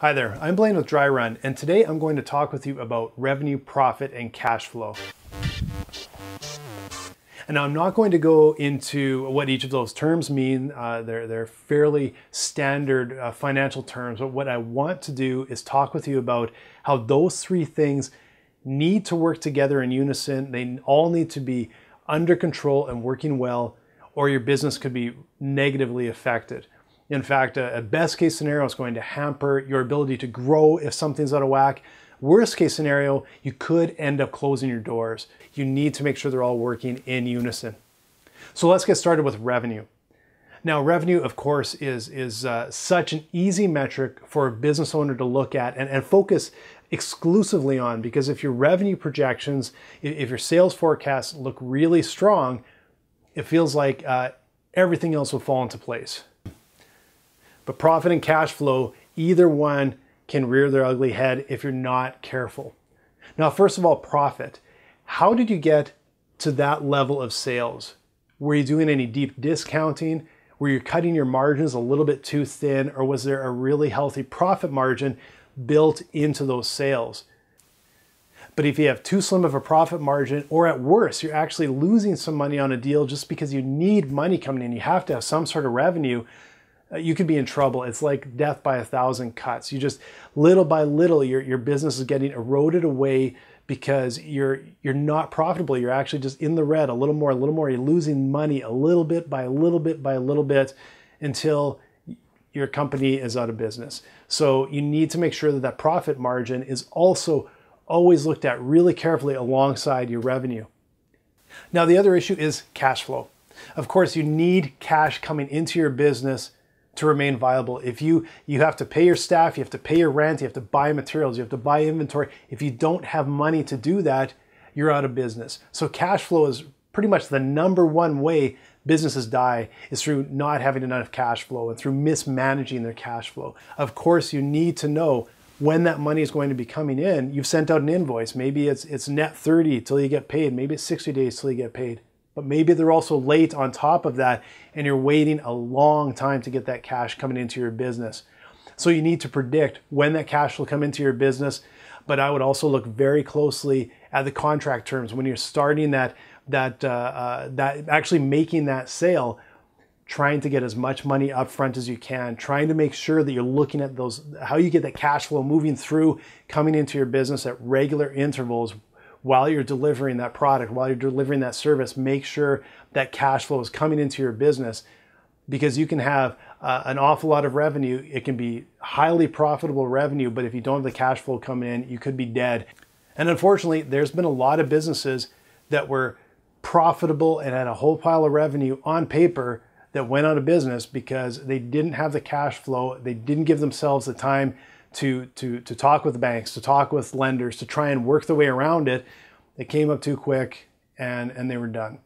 Hi there, I'm Blaine with Dry Run, and today I'm going to talk with you about revenue, profit, and cash flow. And I'm not going to go into what each of those terms mean. Uh, they're, they're fairly standard uh, financial terms, but what I want to do is talk with you about how those three things need to work together in unison. They all need to be under control and working well, or your business could be negatively affected. In fact, a, a best case scenario is going to hamper your ability to grow if something's out of whack. Worst case scenario, you could end up closing your doors. You need to make sure they're all working in unison. So let's get started with revenue. Now, revenue, of course, is, is uh, such an easy metric for a business owner to look at and, and focus exclusively on because if your revenue projections, if your sales forecasts look really strong, it feels like uh, everything else will fall into place. But profit and cash flow, either one can rear their ugly head if you're not careful. Now, first of all, profit. How did you get to that level of sales? Were you doing any deep discounting? Were you cutting your margins a little bit too thin? Or was there a really healthy profit margin built into those sales? But if you have too slim of a profit margin, or at worst, you're actually losing some money on a deal just because you need money coming in, you have to have some sort of revenue uh, you could be in trouble. It's like death by a thousand cuts. You just little by little, your your business is getting eroded away because you're you're not profitable. You're actually just in the red a little more, a little more. You're losing money a little bit by a little bit by a little bit until your company is out of business. So you need to make sure that that profit margin is also always looked at really carefully alongside your revenue. Now the other issue is cash flow. Of course, you need cash coming into your business to remain viable. If you you have to pay your staff, you have to pay your rent, you have to buy materials, you have to buy inventory. If you don't have money to do that, you're out of business. So cash flow is pretty much the number one way businesses die is through not having enough cash flow and through mismanaging their cash flow. Of course, you need to know when that money is going to be coming in. You've sent out an invoice. Maybe it's it's net 30 till you get paid. Maybe it's 60 days till you get paid but maybe they're also late on top of that and you're waiting a long time to get that cash coming into your business. So you need to predict when that cash will come into your business, but I would also look very closely at the contract terms when you're starting that that uh, uh, that actually making that sale trying to get as much money up front as you can, trying to make sure that you're looking at those, how you get that cash flow moving through, coming into your business at regular intervals while you're delivering that product, while you're delivering that service, make sure that cash flow is coming into your business because you can have uh, an awful lot of revenue. It can be highly profitable revenue, but if you don't have the cash flow coming in, you could be dead. And unfortunately, there's been a lot of businesses that were profitable and had a whole pile of revenue on paper that went out of business because they didn't have the cash flow, they didn't give themselves the time to, to, to talk with the banks, to talk with lenders, to try and work the way around it. It came up too quick and, and they were done.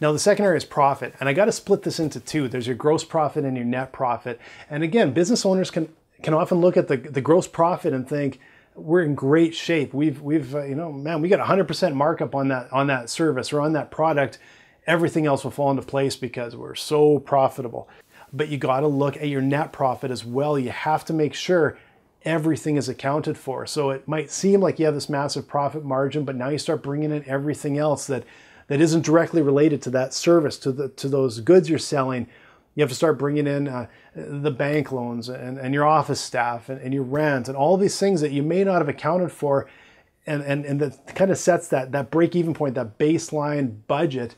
Now the second area is profit, and I got to split this into two. There's your gross profit and your net profit. And again, business owners can can often look at the, the gross profit and think we're in great shape. We've we've uh, you know man we got 100% markup on that on that service or on that product. Everything else will fall into place because we're so profitable. But you got to look at your net profit as well. You have to make sure everything is accounted for. So it might seem like you have this massive profit margin, but now you start bringing in everything else that that isn't directly related to that service, to the to those goods you're selling. You have to start bringing in uh, the bank loans and, and your office staff and, and your rent and all these things that you may not have accounted for. And, and, and that kind of sets that, that break even point, that baseline budget.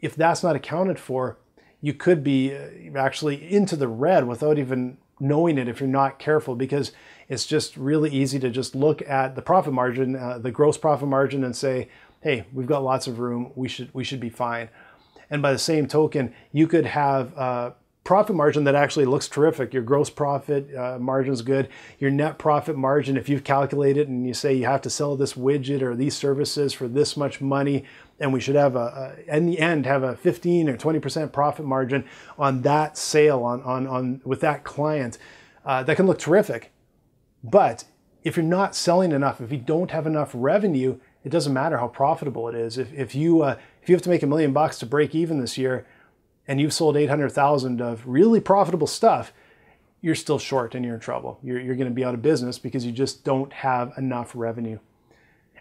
If that's not accounted for, you could be uh, actually into the red without even knowing it if you're not careful because it's just really easy to just look at the profit margin, uh, the gross profit margin and say, hey, we've got lots of room, we should, we should be fine. And by the same token, you could have a uh, profit margin that actually looks terrific. Your gross profit uh, margin is good. Your net profit margin, if you've calculated and you say you have to sell this widget or these services for this much money, and we should have a, a in the end have a 15 or 20% profit margin on that sale on on on with that client, uh, that can look terrific. But if you're not selling enough, if you don't have enough revenue, it doesn't matter how profitable it is. If, if you uh, if you have to make a million bucks to break even this year, and you've sold 800,000 of really profitable stuff, you're still short and you're in trouble. You're, you're going to be out of business because you just don't have enough revenue.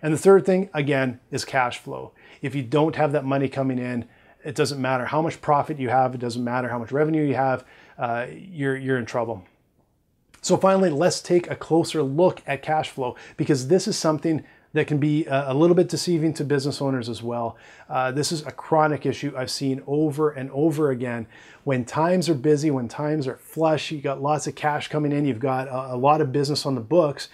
And the third thing, again, is cash flow. If you don't have that money coming in, it doesn't matter how much profit you have. It doesn't matter how much revenue you have. Uh, you're you're in trouble. So finally, let's take a closer look at cash flow because this is something that can be uh, a little bit deceiving to business owners as well. Uh, this is a chronic issue I've seen over and over again. When times are busy, when times are flush, you got lots of cash coming in, you've got a, a lot of business on the books,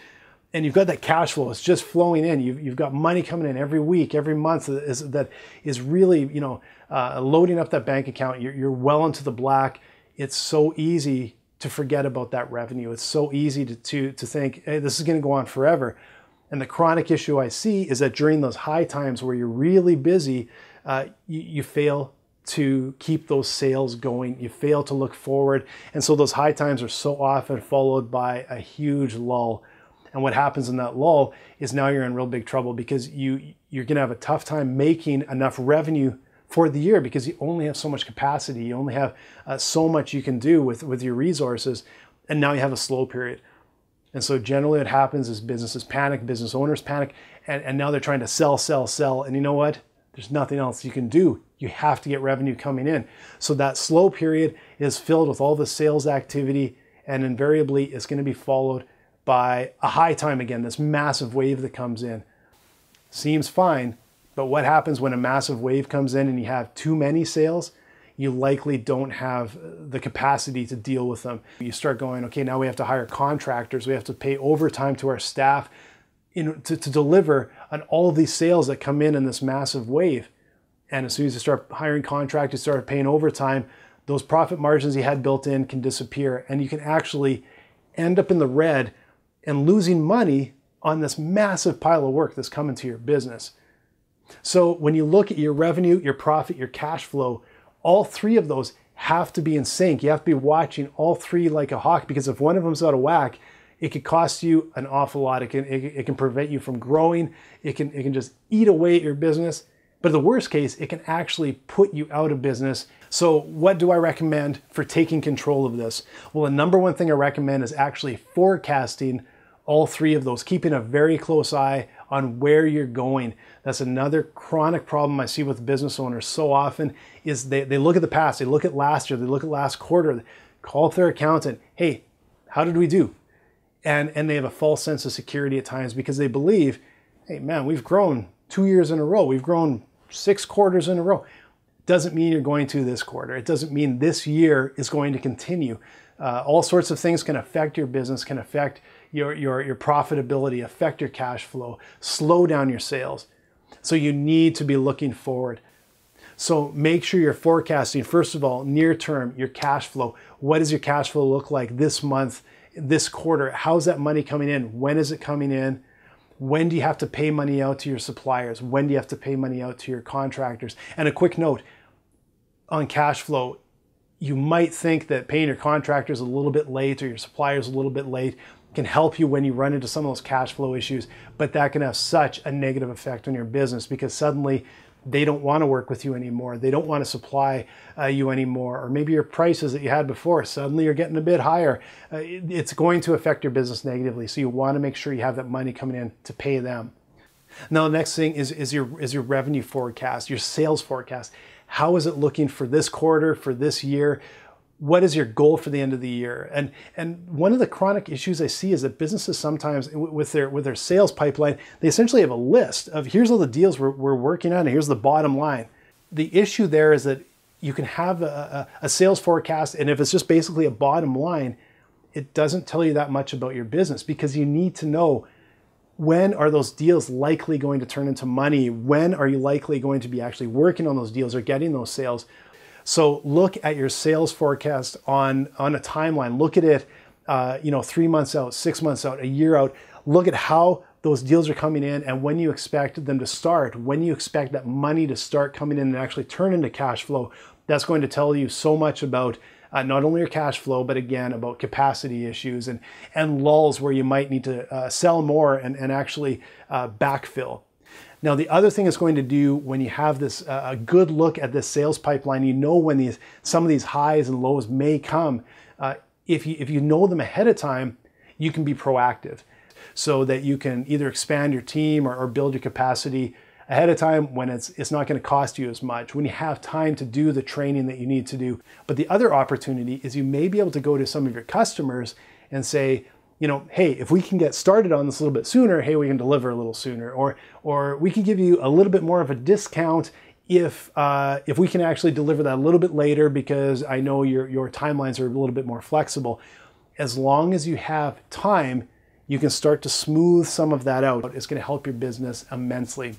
and you've got that cash flow. It's just flowing in. You've, you've got money coming in every week, every month that is, that is really you know uh, loading up that bank account. You're, you're well into the black. It's so easy to forget about that revenue. It's so easy to, to, to think, hey, this is going to go on forever. And the chronic issue I see is that during those high times where you're really busy, uh, you, you fail to keep those sales going. You fail to look forward. And so those high times are so often followed by a huge lull. And what happens in that lull is now you're in real big trouble because you you're going to have a tough time making enough revenue for the year because you only have so much capacity, you only have uh, so much you can do with, with your resources, and now you have a slow period. And so generally what happens is businesses panic, business owners panic, and, and now they're trying to sell, sell, sell. And you know what? There's nothing else you can do. You have to get revenue coming in. So that slow period is filled with all the sales activity and invariably it's going to be followed by a high time again, this massive wave that comes in. Seems fine, but what happens when a massive wave comes in and you have too many sales? You likely don't have the capacity to deal with them. You start going, okay, now we have to hire contractors, we have to pay overtime to our staff in, to, to deliver on all of these sales that come in in this massive wave. And as soon as you start hiring contractors, start paying overtime, those profit margins you had built in can disappear. And you can actually end up in the red and losing money on this massive pile of work that's coming to your business. So when you look at your revenue, your profit, your cash flow, all three of those have to be in sync. You have to be watching all three like a hawk because if one of them's out of whack, it could cost you an awful lot. It can, it, it can prevent you from growing. It can, it can just eat away at your business. But the worst case, it can actually put you out of business. So what do I recommend for taking control of this? Well, the number one thing I recommend is actually forecasting all three of those, keeping a very close eye on where you're going. That's another chronic problem I see with business owners so often is they, they look at the past, they look at last year, they look at last quarter, call up their accountant, hey, how did we do? And, and they have a false sense of security at times because they believe, hey man, we've grown two years in a row, we've grown six quarters in a row. Doesn't mean you're going to this quarter. It doesn't mean this year is going to continue. Uh, all sorts of things can affect your business, can affect your, your, your profitability, affect your cash flow, slow down your sales. So you need to be looking forward. So make sure you're forecasting, first of all, near term, your cash flow. What does your cash flow look like this month, this quarter? How's that money coming in? When is it coming in? When do you have to pay money out to your suppliers? When do you have to pay money out to your contractors? And a quick note on cash flow you might think that paying your contractors a little bit late or your suppliers a little bit late can help you when you run into some of those cash flow issues, but that can have such a negative effect on your business because suddenly they don't want to work with you anymore. They don't want to supply uh, you anymore. Or maybe your prices that you had before, suddenly are getting a bit higher. Uh, it's going to affect your business negatively. So you want to make sure you have that money coming in to pay them. Now, the next thing is, is, your, is your revenue forecast, your sales forecast. How is it looking for this quarter, for this year? What is your goal for the end of the year? And and one of the chronic issues I see is that businesses sometimes with their with their sales pipeline, they essentially have a list of here's all the deals we're, we're working on, and here's the bottom line. The issue there is that you can have a, a, a sales forecast, and if it's just basically a bottom line, it doesn't tell you that much about your business because you need to know when are those deals likely going to turn into money? When are you likely going to be actually working on those deals or getting those sales? So look at your sales forecast on, on a timeline. Look at it, uh, you know, three months out, six months out, a year out. Look at how those deals are coming in and when you expect them to start, when you expect that money to start coming in and actually turn into cash flow. That's going to tell you so much about uh, not only your cash flow, but again, about capacity issues and, and lulls where you might need to uh, sell more and, and actually uh, backfill. Now, the other thing it's going to do when you have this uh, a good look at this sales pipeline, you know when these some of these highs and lows may come. Uh, if you if you know them ahead of time, you can be proactive, so that you can either expand your team or, or build your capacity ahead of time when it's, it's not going to cost you as much, when you have time to do the training that you need to do. But the other opportunity is you may be able to go to some of your customers and say, you know, hey, if we can get started on this a little bit sooner, hey, we can deliver a little sooner, or or we can give you a little bit more of a discount if uh, if we can actually deliver that a little bit later because I know your your timelines are a little bit more flexible. As long as you have time, you can start to smooth some of that out. It's going to help your business immensely.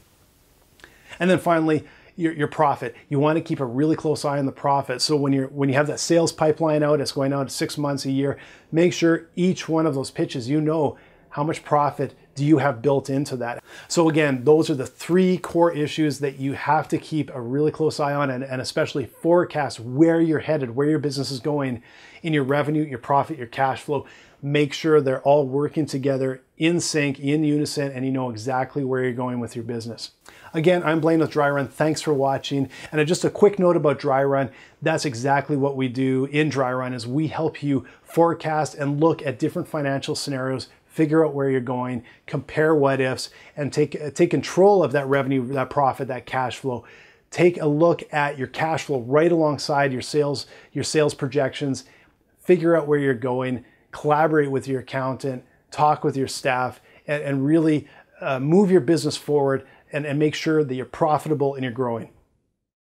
And then finally, your, your profit. You want to keep a really close eye on the profit. So when you're when you have that sales pipeline out, it's going out six months a year. Make sure each one of those pitches, you know how much profit do you have built into that? So again, those are the three core issues that you have to keep a really close eye on and, and, especially forecast where you're headed, where your business is going in your revenue, your profit, your cash flow. Make sure they're all working together in sync, in unison, and you know exactly where you're going with your business. Again, I'm Blaine with Dry Run. Thanks for watching. And just a quick note about Dry Run. That's exactly what we do in Dry Run is we help you forecast and look at different financial scenarios figure out where you're going, compare what ifs, and take, take control of that revenue, that profit, that cash flow. Take a look at your cash flow right alongside your sales, your sales projections, figure out where you're going, collaborate with your accountant, talk with your staff, and, and really uh, move your business forward and, and make sure that you're profitable and you're growing.